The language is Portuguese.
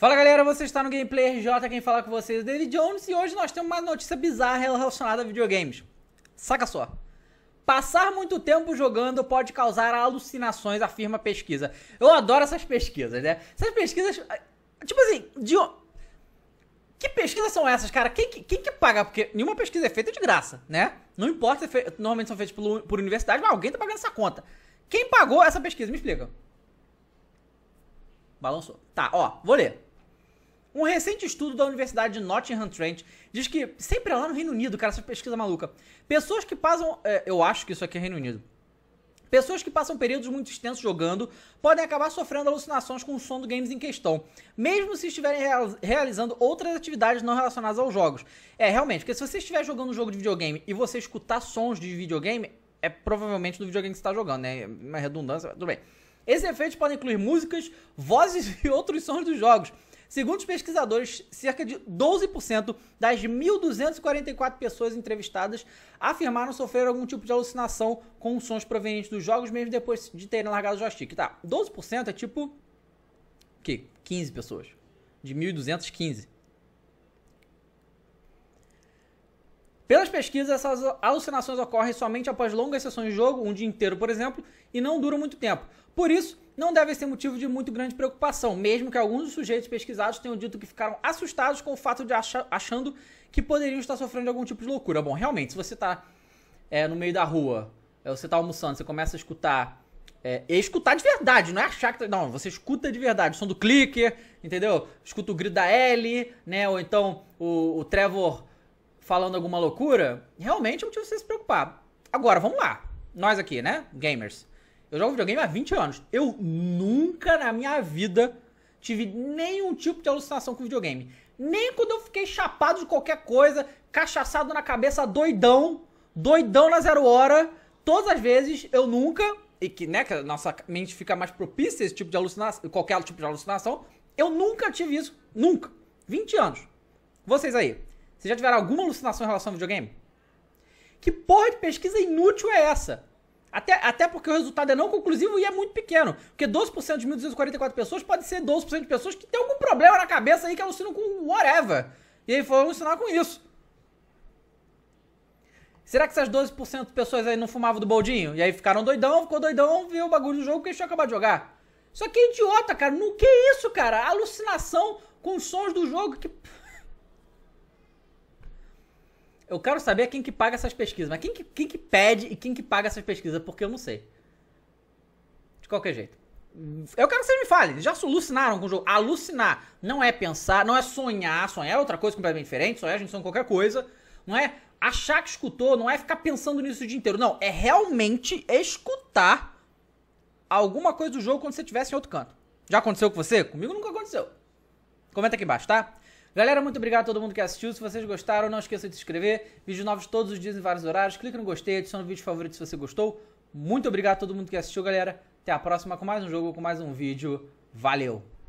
Fala galera, você está no Gameplay RJ, quem fala com vocês é o David Jones e hoje nós temos uma notícia bizarra relacionada a videogames. Saca só. Passar muito tempo jogando pode causar alucinações, afirma a pesquisa. Eu adoro essas pesquisas, né? Essas pesquisas. Ah, tipo assim, de. Que pesquisas são essas, cara? Quem, quem que paga? Porque nenhuma pesquisa é feita de graça, né? Não importa, é normalmente são feitas por, por universidade, mas alguém tá pagando essa conta. Quem pagou essa pesquisa? Me explica. Balançou. Tá, ó, vou ler. Um recente estudo da Universidade de Nottingham Trent diz que, sempre é lá no Reino Unido, cara, essa pesquisa maluca, pessoas que passam. É, eu acho que isso aqui é Reino Unido. Pessoas que passam períodos muito extensos jogando podem acabar sofrendo alucinações com o som do games em questão, mesmo se estiverem realizando outras atividades não relacionadas aos jogos. É, realmente, porque se você estiver jogando um jogo de videogame e você escutar sons de videogame, é provavelmente do videogame que você está jogando, né? Uma redundância, tudo bem. Esses efeitos podem incluir músicas, vozes e outros sons dos jogos. Segundo os pesquisadores, cerca de 12% das 1.244 pessoas entrevistadas afirmaram sofrer algum tipo de alucinação com sons provenientes dos jogos, mesmo depois de terem largado o joystick. Tá, 12% é tipo. O quê? 15 pessoas. De 1.215. Pelas pesquisas, essas alucinações ocorrem somente após longas sessões de jogo, um dia inteiro, por exemplo, e não duram muito tempo. Por isso, não deve ser motivo de muito grande preocupação, mesmo que alguns dos sujeitos pesquisados tenham dito que ficaram assustados com o fato de achar, achando que poderiam estar sofrendo algum tipo de loucura. Bom, realmente, se você está é, no meio da rua, é, você está almoçando, você começa a escutar. É, escutar de verdade, não é achar que. Tá, não, você escuta de verdade. O som do clicker, entendeu? Escuta o grito da L, né? Ou então o, o Trevor falando alguma loucura, realmente não tinha você se preocupar. Agora, vamos lá. Nós aqui, né? Gamers. Eu jogo videogame há 20 anos. Eu nunca na minha vida tive nenhum tipo de alucinação com videogame. Nem quando eu fiquei chapado de qualquer coisa, cachaçado na cabeça, doidão, doidão na zero hora. Todas as vezes eu nunca, e que, né, que a nossa mente fica mais propícia a esse tipo de alucinação, qualquer tipo de alucinação, eu nunca tive isso. Nunca. 20 anos. Vocês aí, vocês já tiveram alguma alucinação em relação ao videogame? Que porra de pesquisa inútil é essa? Até, até porque o resultado é não conclusivo e é muito pequeno. Porque 12% de 1.244 pessoas pode ser 12% de pessoas que tem algum problema na cabeça aí que alucinam com whatever. E aí foram alucinar com isso. Será que essas 12% de pessoas aí não fumavam do boldinho? E aí ficaram doidão, ficou doidão, viu o bagulho do jogo porque tinha acabar de jogar. Isso aqui é idiota, cara. Não que é isso, cara? Alucinação com os sons do jogo que. Eu quero saber quem que paga essas pesquisas, mas quem que, quem que pede e quem que paga essas pesquisas, porque eu não sei. De qualquer jeito. Eu quero que vocês me falem. Já alucinaram com o jogo? Alucinar não é pensar, não é sonhar. Sonhar é outra coisa completamente diferente. Sonhar a gente sonha qualquer coisa. Não é achar que escutou, não é ficar pensando nisso o dia inteiro. Não, é realmente escutar alguma coisa do jogo quando você estivesse em outro canto. Já aconteceu com você? Comigo nunca aconteceu. Comenta aqui embaixo, tá? Galera, muito obrigado a todo mundo que assistiu. Se vocês gostaram, não esqueça de se inscrever. Vídeos novos todos os dias em vários horários. Clica no gostei, adiciona o vídeo favorito se você gostou. Muito obrigado a todo mundo que assistiu, galera. Até a próxima com mais um jogo, com mais um vídeo. Valeu!